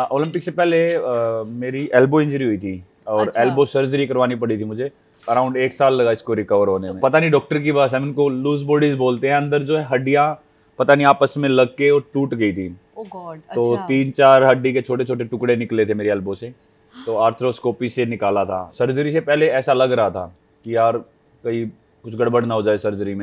Olympic से पहले आ, मेरी एल्बो इंजरी हुई थी और अच्छा। एल्बो सर्जरी करवानी पड़ी थी मुझे अराउंड एक साल लगा इसको रिकवर होने में पता नहीं डॉक्टर की बात है इनको लूज बॉडीज बोलते हैं अंदर जो है हड्डियाँ पता नहीं आपस में लग के और टूट गई थी oh तो अच्छा। तीन चार हड्डी के छोटे छोटे टुकड़े निकले थे मेरी एल्बो से तो आर्थ्रोस्कोपी से निकाला था सर्जरी से पहले ऐसा लग रहा था कि यार कहीं कुछ गड़बड़ ना हो जाए सर्जरी में